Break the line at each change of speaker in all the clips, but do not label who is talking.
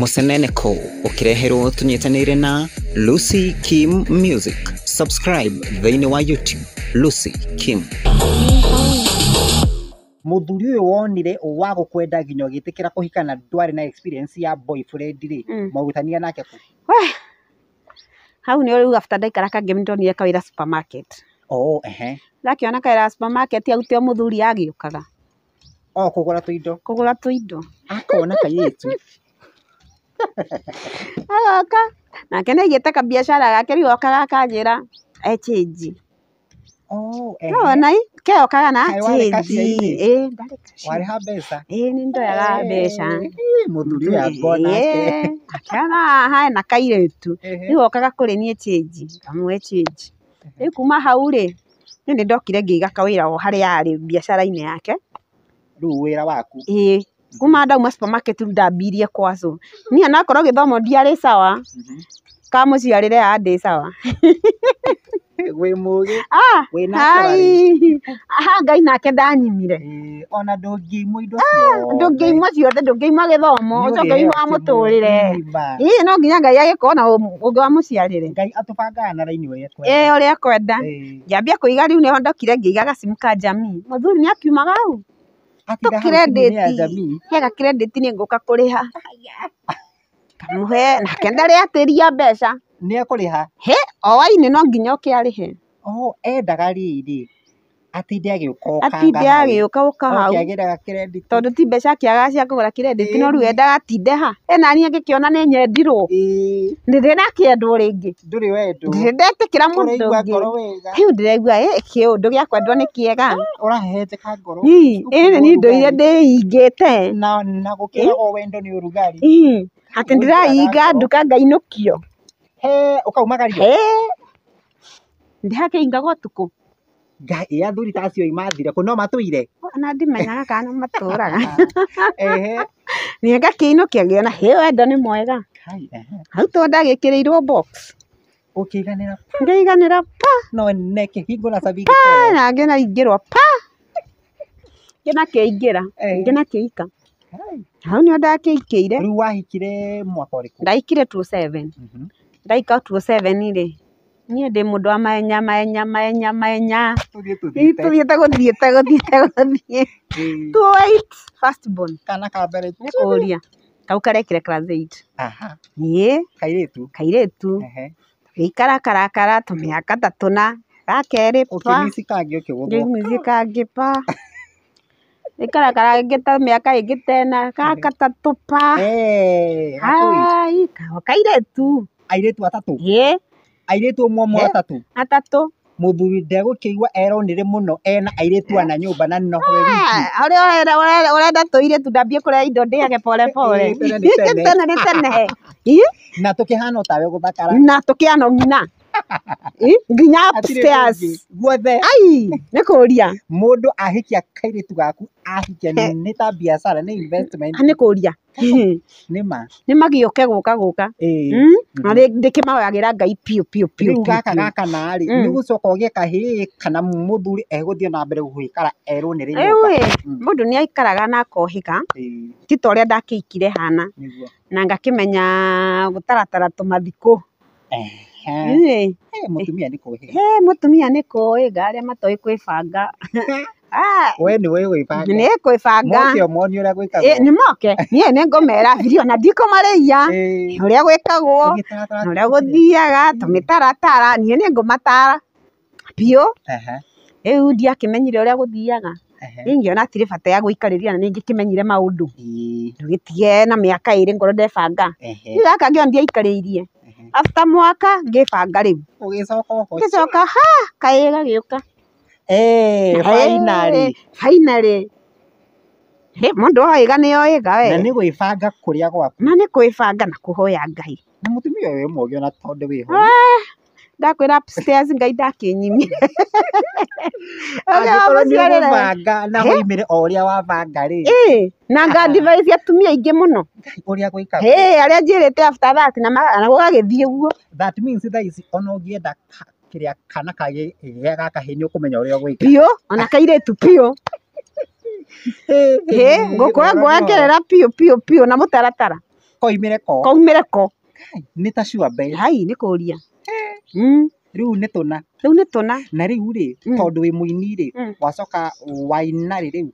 museneneko ũkĩreherwo tũnyitanĩire na Lucy Kim Music subscribe thĩinĩ wa YouTube Lucy Kim muthuri uyu wonire wa gukwenda nginya ugitikira kuhikana ndwari na experience ya boyfriend ri mm. maugutania nake ku hau ni uriuga
after karaka game kangi ndonire kawira supermarket
oh ehe
ona kawira supermarket agutio muthuri agiukaga
o kugura tuindo kugura tuindo akona kayetu agoka
nake nä aigä te kabiacara gake rä u okaga akanjä oh, echange nonai keokaga na ndarä mbeca nä ndoyaga mbeca akeona hae na kairä tu okaga kå rä niä change kamwe change rä u kuma hau rä nä ndokire ngä iga kawä ra o harä arä biacara inä yake rä u waku ä kuma ndauma supermarket riu ndambirie kwaco ni anakorwo githomo ndiarä cawa ka må ciarä ya ndä cawa wä må gä aha ngai nake ndanyimire
ona ndå ngä imwo indo ndå ngä
imwo ciothe ndå ngä imwe gä thomo å coke imwa tå rä re ii no nginya ngai agä korwo na ågä wa må ciarä re ngai atåbangaga na raini å rä a kwenda ngä ambia kå iga rä u nä ho ngä iga gacimu ka jamii må thuri nä akiumaga u hega kirenditi nä ngå ka kå rä ha kamå he nake ndarä atä ria mbeca nä ekå rä ha hä owaini no nginya å kä arä he oh, endaga rä rä
atinde agĩũka ũka hau
tondå ti mbeca akĩagaga cia kũgũra kirenditi no rä u endaga atinde ha kä ona nä nyendirwo ndä rä rä endwo kä nä ndä nakĩendwo u ndä ndetĩkĩra mũndå ũngĩ rĩu ndĩraigua kĩũndũ gĩa kwendwo nä kĩega ĩnĩ nä indo iria ndĩhingĩte atä ndĩrahinga nduka kio
ndä hakä ndĩhakĩhingagwo tukå ngai athuri ta acio imathire kũ no matũire
ona ndimenyaga kana matũraga niĩ ngakiinũkia ngĩona hĩ wendo nĩ mwega hau tũnda gĩkĩrĩirwo box ũkĩiganĩra ngĩiganĩra pa no neke hingo na sabi pa na ngĩna ingĩrwa pa ngĩna kĩingĩra ngĩna kĩika hau nĩo ndakĩikĩire rĩu wahikire mwaka ũrĩkũ 27 mhm. ndaika 27 rĩ niä ndä må ndå wa maenya maenya maenya maenya tå thiä te gå thiä te gå thiä te gå thiä nä kå ria kau karekire niä kairä tu tå gä ikara karakara tå mä aka ta tå na gakerä kangä pa gä karakara ngä ta mä aka ä ngä tena
gaka tatå pa kairä tu airä airĩtu ũmwe ũmwe atatũ atatũ muthuri ndegũkĩigua eronire mũno ena airĩtu ana nyũmba na nowe wiki
ũrĩa ũrenda tũirĩtu ndambie kũrĩa indo ndĩage pole pole tene nĩ tene
na tũkĩhana o tawe gũthakara na tũkĩhana ng'ina nginya upstairs guothe ai nä kå ria må ndå ahikia kairä tu gaku ahikia nä ta biacara nä investment nä kå ria nä ma nä
magä oke gå ka gå ka hmm? na kä
maoyagä ra ngai piå piå piå gaka gakana rä hmm. nä gå coka å gä kahä kana må thuri egå thiä na mbere gwä kara erwo nä rä
må ndå nä aikaraga na akohä ka ti ta å rä a ndakä ikire hana na ngakä menya gå taratara mathikå
ĩĩ
mũtumia nĩ kwĩhĩga a matoä kwä banga arĩa matoĩ
kwĩbanga we nĩ ũĩ gwĩbanga nĩ kwĩbanga moke ũmonio ũrĩa gwĩkagwo nĩ
moke niĩ nĩ ngũmera birio na ndikũmarĩia ũrĩa gwĩkagwo na ũrĩa gũthiaga tũmĩtaratara niĩ nĩ ngũmataara biũ rĩu ndiakĩmenyire ũrĩa gũthiaga niĩ ngĩona hatirĩ bata ya ria na ndå ndå gä ndũgĩtige na mĩaka ĩrĩ ngorwo ndebanga rĩu gaka ndiaikarä irie after mwaka ngibanga riu
ugicoka uko ngicoka ha kaira giuka eh finally
finally he mundu oiga ni oiga we na ni gwibanga kuria gwaku na ni kwibanga na kuhoya ngai na mutumia uyu mwogi na tondu wiho ndakwira upstairs ngai ndakinyimire
angikorwo nä ågåbanga na gå imä re o å rä a wabanga rä
na ngandivaici atumia aingä må no å rä a gwä ka arä a njä rä te after that na gågagä thiä guo
that means thaa ici ona å ngä enda kä kana kagä gakahä nä å kå menya å rä a gwä ka piå ona kairä tu piå ngå kå ngwekerera
piå piå piå na må taratara koimä re ko koimä re ko nä ta cuambe hai
nä kå ria Hmm. tå na rä u nä tå na hmm. rä ri tondu wi muini ri hmm. wacoka waina u rä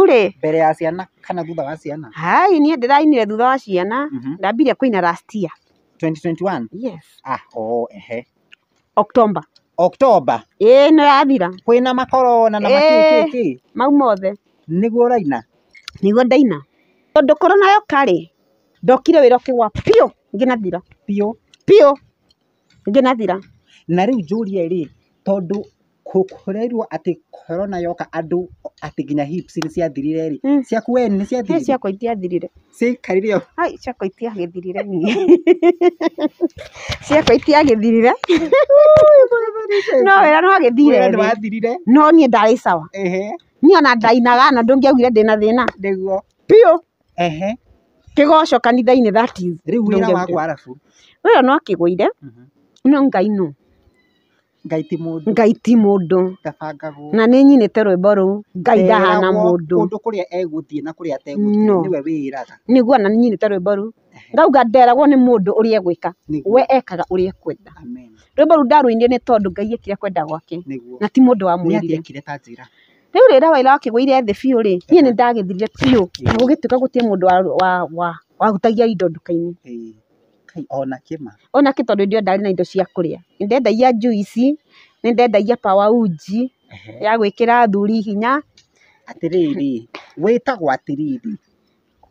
u rä mbere ya ciana kana thutha wa ciana hai nie ndirainire thutha wa ciana mhm. ndambire kå last year 2021
yes ah oh ehe October October ä no yathira kwä na makoro na na makä mau mothe nä guo raina nä guo ndaina tondå korwo yoka rä ndokire wä ra å kä gwa biå ngä nathira
nginathira na riu njuria ri tondu kureirwo ati corona yoka andu ati nginya hips ni ciathirire ri hmm. ciaku we ni ciathirire ciakwa itiathirire ciaikarire o ai ciakwa itiagithirire
ciakwa itiagithirire no wera no agithire no wathirire no nie ndarä sawa ehe niĩ ona ndainaga na ndũngĩaugire ndĩ na thĩna nĩguo piũ ehe kĩgoco kanitha-inĩ that is rĩu wĩra waku arabu wĩra no kĩgũire mhm no ngai nũ ngai ti mũndũ na nĩ nyinĩte rwĩmbo rũu ngai ndahana mũndũ nĩguo ona nĩ nyinĩte rwĩmbo rũu ngauga nderagwo nĩ mũndũ ũrĩa egwĩka we ekaga ũrĩa ekwenda rwĩmbo rũu ndarũinire nĩ tondũ ngai ekire kwenda gwake na ti mũndũ wamwĩrire rĩu rĩrĩa Raila akĩgũire wa biũ rĩ niĩ nĩ ndagĩthire biũ na gũgĩtuĩka gũtirĩ mũndũ wahutagia indo nduka-inĩ ona kĩma ona kĩ tondũ ndio ndarĩ na indo cia kũrĩa nĩndendagia juici nĩndendagia power uji ya gwĩkĩra thuri hinya
atĩrĩrĩ wĩtagwo atĩrĩrĩ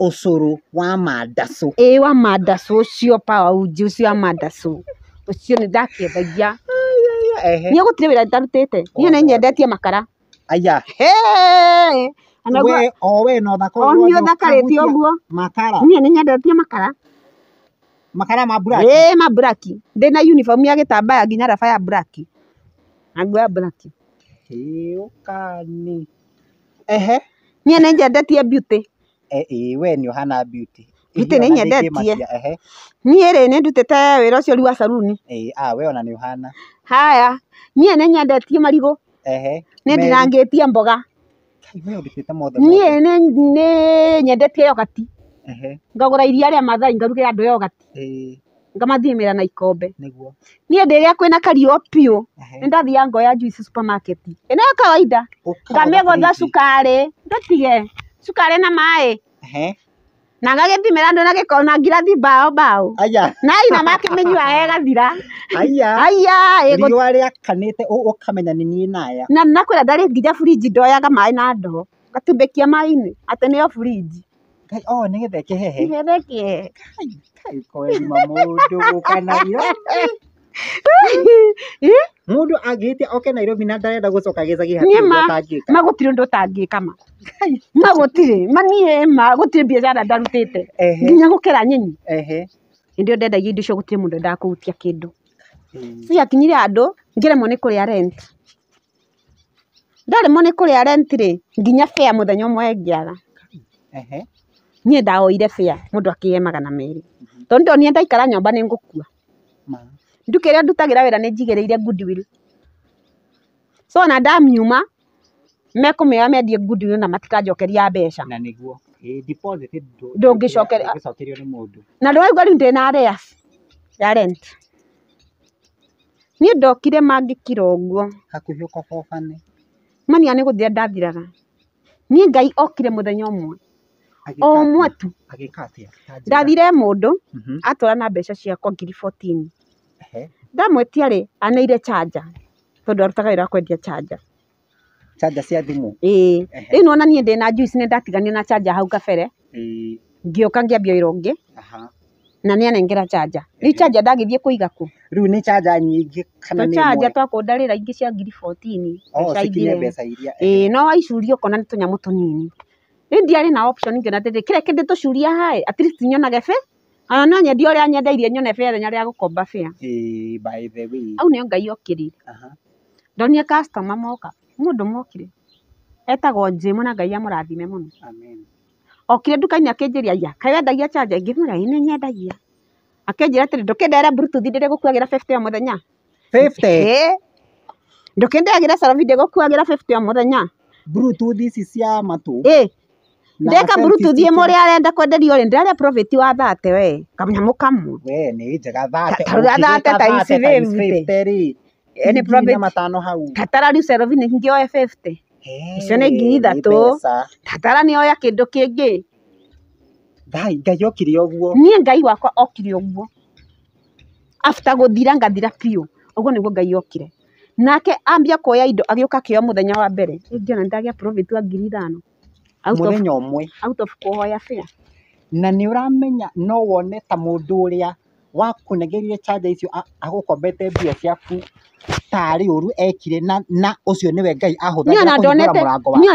ũcũrũ wa mandacũ e wa mandacũ ũcio power uji ũcio wa mandacũ ũcio nĩndakĩendagia niĩ gũtirĩ wĩra ni niĩ nĩnyendetie makara aya we o
we no thakore o niĩ ũthakarĩte ũguo
makara niĩ nĩnyendetie makara makara ma black eh ma black ndina uniform ya gitamba ya nginya rafa ya black angu ya black
eh ukani
ehe niĩ nĩ nyendetie beauty eh eh we ni ũhana beauty beauty nĩ nyendetie niĩ rĩ nĩ ndutĩte wĩra ũcio wa
saruni we ona nĩ ũhana
haya niĩ nĩ marigo.
Ehe. nĩ ndinangĩtie mboga Kai, niĩ
nĩ nyendetie yogati ngagura iria rĩa mathai ngarugira andå yogati ngamathimira na ikombe niguo nie ndiria kwina kario na kariå piå nä ndathiaga ngoya supermarket ina no ya kawaida ngamä cukari ndatige cukari na maä na ngagä thimä andå na gä kona ngirathi bao aya na ina make makä mä nyua aya
ayariå rä akanä te å kamenya ni niä naya na
nakwä ra ndarä nginya burinji ndoyaga mai na ndo ngatumä mai ni inä atä yo burinji
oh ngai onä getha he ngetheke kai kwerima mundu guka nairobi mundu agite oke nairobi na ndarenda gucoka gicagi hatangika ma tiru gutire undu utangika ma ma ni gutire ma nie ma gutire
biacara ndarutite nginya gukira nyinyi hindi yo ndendagia indo icio gutire mundu endaga kugutia kindu si hmm. akinyire andu ngiremwo ni kuria rent ndaremwo ni kuria rent ri nginya fare muthenya umwe ngiaga niä ndaoire bia må ndå akä magana merä tondå ndonire ndaikara nyomba ni ngukua ndukä rä a ndutagä ra wä ra nä goodwill so ona ndamiuma mekå mä oya mendie goodwill na matikanjokeria mbeca na niguo ndå ngä
cokerio nä må ndå
na ndå waigua rä u na arreas ya rent niä ndokire mangä kira å guo hakuhä å kobobane mania nä gå thira ndathiraga niä ngai okire må thenya o ũmwe tu ndathire mũndũ mhm. atwara na mbeca ciakwa ngiri fourteen ndamwĩtia rĩ anĩire canja tondũ arutaga wĩra wa kwendia chaja
canja cia thimũ
ni rĩu nĩwona ndi na juice ni ndatigania na chaja hau kabere ngĩũka ngĩambia wĩra ũngĩ na nĩ anengera chaja rĩu canja ndagĩthiĩ kũiga kũ rĩu nĩ canja nyingĩ kana ni chaja to ko ndarira ingi cia ngiri fourteen oh, mbeca iria ĩĩ no waicuria ũkona ni tunyamu tunini ni ndiarĩ na option ngĩona ndĩrĩ kĩrĩa kĩndĩ tũcuria haĩ at least nyonage fare ona no nyendie ũrĩa nyendeirie nyone fare ithenya rĩa gũkomba fare.
Ĩĩ by the way. Hau
nĩyo Ngai okĩrire. Ndonire customer moka, mũndũ mokire etagwo Jim na Ngai amũrathime mũno. Amen. Okire nduka-inĩ akĩnjĩria aya kaĩ wendagia charger? Ngĩmwĩra ĩĩ nĩnyendagia. Akĩnjĩra atĩrĩ ndũkĩndera bluetooth ndĩrĩgũkuagĩra fifty o mũthenya?
Fifty? Ĩĩ.
Ndũkĩndehagĩra sound ndĩgũkuagĩra fifty o mũthenya? Bluetooth ici cia matũ? Ĩĩ
ndeka murutu thie muri
arenda kwenderi ori ndiraria profit wa thate we kanyamu kamwe
we ni njega thate karuga thate ta times fifty ene profit matano hau katara riu cerovi ni ngioe
fifty icio nĩ ngiri ithatũ tatara ni oya kindu kĩndũ kĩngĩ
ngai okire ũguo
niĩ ngai wakwa okire ũguo after gũthira ngathira biũ ũguo nĩguo ngai okire nake ambia kuoya indo agĩũka kio muthenya wa mbere ĩngĩona ndagia profit
wa ngiri ithano muthenya ũmwe out kuhoya fare na nä å ramenya no wone ta må ndå å rä a wakunegä chanja icio agå kombete mbia ciaku tarä å ru ekire na å cio nä we ngai ahåthagä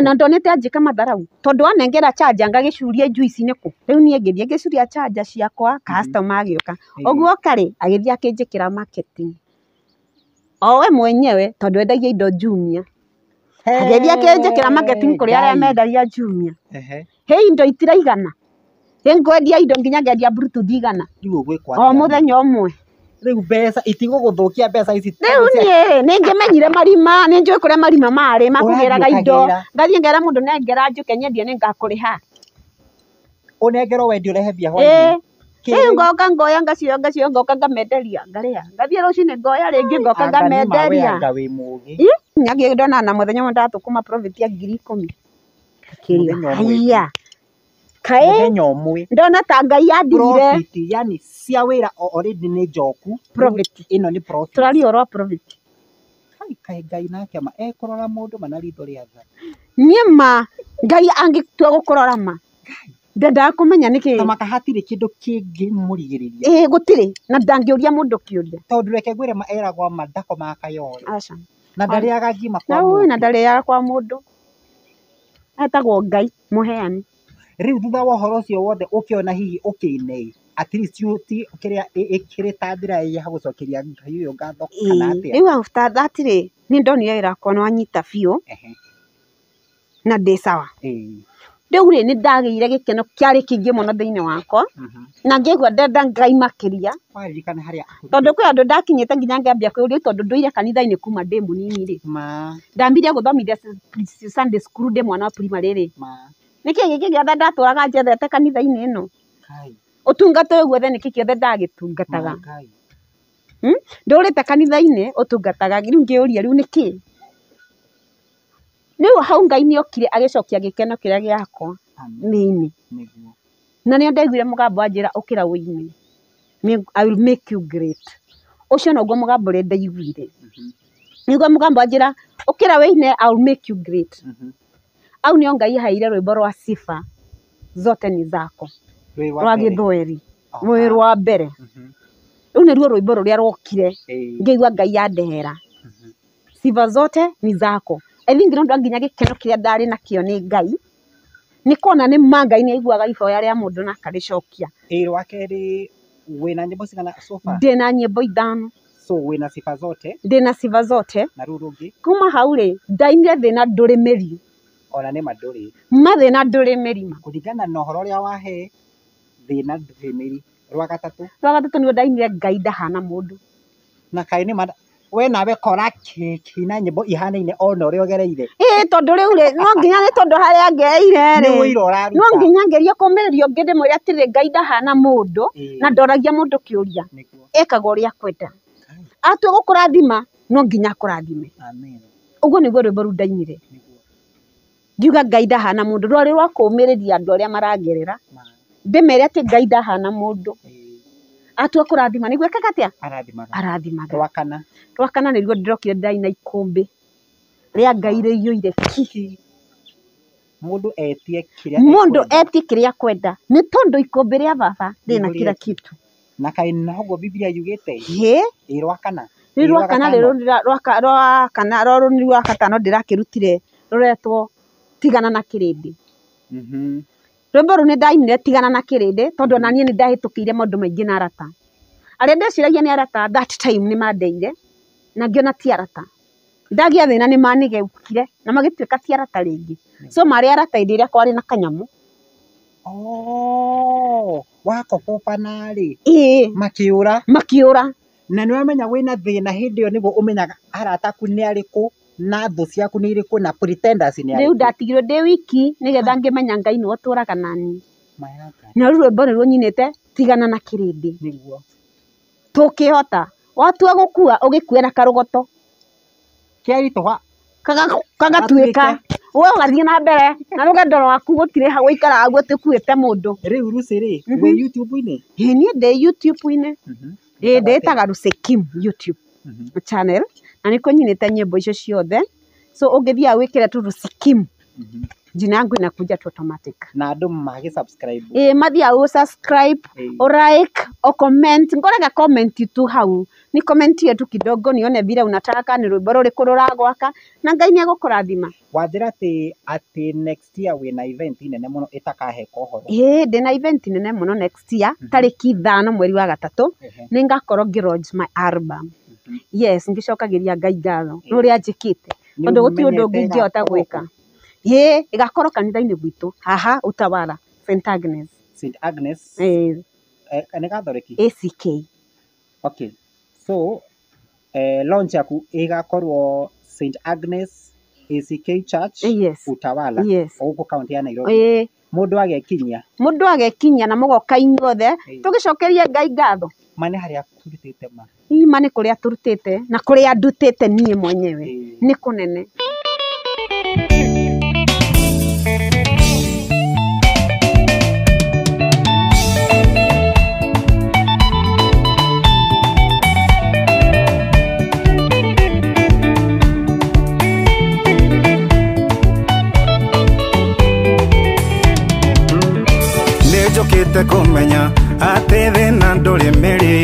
na
ndonete njä matharau tondå anengera chanja ngagä curia njui ici nä kå rä u niä ngä thiä ngä curia chanja ciakwa customer agä oka å guo okarä agä thiä akä njä kä ra marketing owe mwenyewe tondå endagia indo jumia
ageria kä njä ra marketing kå rä arä a mendagia
jumia hä indo itiraigana hä ngwendia indo nginya ngendia bluetooth igana o må thenya å mwe rä mbeca
itigå mbeca ici
rä u niä nä ngä menyire marima nä njå kå rä a marima marä makå gä raga indo ngathiä ngera må ndå nengera njå ke nyendie nä ngakå rä ha
å wendi å rehe mbia Riu ngoka
ngoya ngacio ngacio ngoka ngamenderia ngarĩa ngathie ruciini ngoya ringi ngoka ngamenderia nyagi ndona na muthenya umwe
ndatukuma profit ya ngiri ikumi kiria haiya ndona ta ngai andimire yani cia wĩra already nĩ njoku profit ĩno nĩ profit tũraria rwa profit kaĩ ngai nake ma ekũrora mũndũ mana
ritho tha niĩ ngai angĩtua gũkũrora ma ndendaga
kumenya niki kamaka hatirä kä ndå kä ngä må rigä rä ria gå tirä na ndangä å ria må ndå kä å ria tondå reke ngwä na eragwo mandako makayore kwa ndarä aga na ndarä aga kwa må ndå etagwo ngai må heani rä u thutha wa å horo å cio wothe å kä ona hihi å kä ine at least you ti kiria ikiri ta thira ya gucokeria hiyo ngatho kana atia rĩu
after that rĩ nĩ ndonire wĩra wakwa nĩ wanyita ehe na ndĩ sawa riu ri ni ndagä gikeno kä arä kä ingä må thä inä wakwa mhm. na ngä igua ndenda ngai makä ria tondå kwä andå ndakinyä te nginya ngäambia kwä å ria tondå kuma ndä må nini rä ndambirie gå thomithia ndä mwana wa primarä rä nä kä gä kä njethete kanitha-inä ä no guothe nä kä gä othe ndagä tungataga hmm? ndå rä te kanitha-inä å tungataga Rĩu hau Ngai nĩokire agĩcokia gĩkeno kĩrĩa gĩakwa thĩinĩ. Na nĩandaiguire mũgambo anjĩra ũkĩra ũine. I will make you great. Ũcio noguo mũgambo ũrĩa ndaiguire. Mm-hmm. Ngĩigua mũgambo anjĩra ũkĩra ũine I will make you great. Mm-hmm. Hau nĩho Ngai aheire rwĩmbo rwa cifa zote ni zako
rwa Gĩthweri
rwĩ rwa mbere. Mm-hmm. Rũu nĩruo rwĩmbo rũrĩa rwokire ngĩigua Ngai andehera cifa zote ni zako I think no nginya gikeno kiria ndari na kio ni ngai ni kona ni ma ngai ni aiguaga ihoya ria mundu na akaricokia ä rwa kerä wina nyimbo cigana ndä na nyimbo ithano so wina sifa zote ndä na sifa zote na rä u kuma hau rä ndainire thä na nduri rä mä ri
ona nä ma ndå na nduri rä mä rima kå na å horo å rä a wahe thä na nduri rä mä ri rwa gatatå rwa gatatå nä
ndainire ngai ndahana må ndå
na kaä nä we nawe kora kina nyimbo ihanaine ona uria ogereire
ii tondu riu ri no nginya ni tondu haria ngereire ri no
nginya ngeria kumiriria ungi
ndimwire atiriri ngai ndahana mundu na ndoragia mundu kiuria ekaga uria akwenda atua gukurathima no nginya akurathime uguo niguo rwimbo riu ndainire ngiuga ngai ndahana mundu rwari rwa kumiriria andu aria maragerera ndimere ati ngai ndahana mundu atua kå rathima nä gwekaga atä a arathimaga rwakana rwakana nä ruo ndä rokire ndaina ikå rä a ngai rä iyå
ire ki mundu etie kiria mundu etie kiria kwenda ni tondu ikombe ria baba rina kila kitu na kai noguo biblia yugete he irwakana rirwakana riru
rwakana roruni rwa katano ndirakirutire ruretwo tigana na kirindi mhm mm rwimbo rå nä ndainire tigana na kä rä ndä tondå ona nie nä ndahä tå kä ire maå ndå maingä na arata arä a ndeciragia nä arata that time ni mandeire na ngiona ti arata ndagia thina thä na nä manigeukire na magä ti arata ringi so mari arata ä ndä ä rä na kanyamu
oh, wakobobana-rä ä makä ra makä å ra na nä wamenya wä na thä na hä ndä ä yo nä guo å menyaga arata aku nä arä kå na thu ciaku ni iriku na pretenders ni rä u
ndatigirwo ndä wiki ni getha ngimenya ngai ni tå raga nani na ruru bone rwä mbo ruo nyinä tigana na kirindi niguo tukihota tå kä hota watua gå kua å gä kue na karå goto kagatuä we å na mbere na rå gendo rwaku gå ha guikara ikara guo tä kuä te må ri mhm. we youtube ine he ni de youtube-inä ä ndä mhm. taga rucä kim youtube mhm. channel na nĩ kũnyinĩte nyĩmbo icio ciothe so ũngĩthiaga wĩkĩre tu Lucy Kim Mm-hmm. Jina yangu inakuja tu automatic. Na andu magi subscribe. Eh, madhi au subscribe, hey. u like, u comment. ngora ga comment tu hau. Ni comment yetu kidogo nione vile unataka ni rwimbo ruriku gwaka na Ngai ni niegukurathima.
wathira ati ati next year we na event nene muno itakaheka uhoro. Eh, na
event nene muno next year mm -hmm. tariki ithano mweri wa gatatu uh -huh. ni ngakoro ngi my album. Mm -hmm. Yes, ngicokagiria Ngai ngatho yeah. nuria njikite tondu guti undu ngingiota gwika. Ye, igakorwo kanitha-inĩ gwitũ haha Utawala St Agnes.
St Agnes. Eh. Eh, ni Gathoreki. ACK. Okay. So eh, launch yaku igakorwo St Agnes ACK Church eh, yes. Utawala yes. gũkũ kaunti ya Nairobi. Eh. Mũndũ agekinyia.
Mũndũ agekinyia na mũgoka inyuothe eh. tũgĩcokerie Ngai ngatho.
Mane harĩa turutĩte ma.
Ima nĩ kũrĩa turutĩte na kũrĩa ndutĩte niĩ mwenyewe. Eh. Nĩ kũnene.
nĩnyendete kũmenya atĩ thĩna ndũrĩ mĩri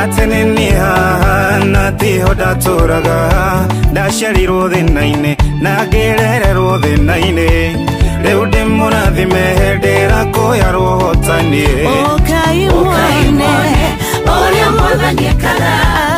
atĩ nĩ niĩ haha na tiho ndatũraga ndaciarirwo thĩna-inĩ na ngĩrererwo thĩna-inĩ rĩu ndĩ mũrathime ndĩrakũya rũhotani ũkai mwone ũrĩa mwathani ekaraga